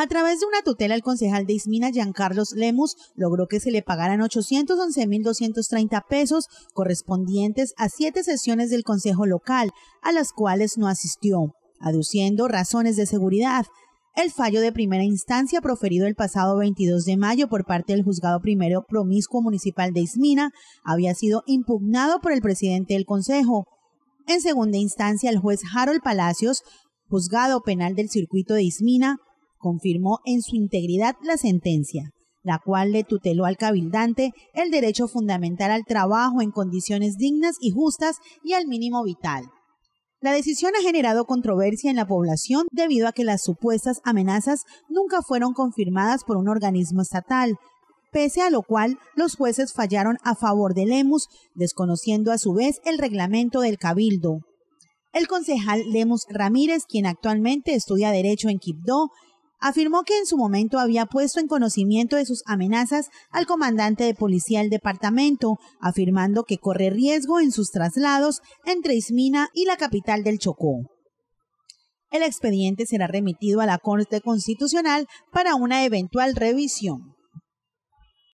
A través de una tutela, el concejal de Ismina, Giancarlos Lemus, logró que se le pagaran 811.230 pesos correspondientes a siete sesiones del Consejo Local, a las cuales no asistió, aduciendo razones de seguridad. El fallo de primera instancia proferido el pasado 22 de mayo por parte del juzgado primero promiscuo municipal de Ismina había sido impugnado por el presidente del Consejo. En segunda instancia, el juez Harold Palacios, juzgado penal del circuito de Ismina, confirmó en su integridad la sentencia, la cual le tuteló al cabildante el derecho fundamental al trabajo en condiciones dignas y justas y al mínimo vital. La decisión ha generado controversia en la población debido a que las supuestas amenazas nunca fueron confirmadas por un organismo estatal, pese a lo cual los jueces fallaron a favor de Lemus, desconociendo a su vez el reglamento del cabildo. El concejal Lemus Ramírez, quien actualmente estudia Derecho en Quibdó, afirmó que en su momento había puesto en conocimiento de sus amenazas al comandante de policía del departamento, afirmando que corre riesgo en sus traslados entre Ismina y la capital del Chocó. El expediente será remitido a la Corte Constitucional para una eventual revisión.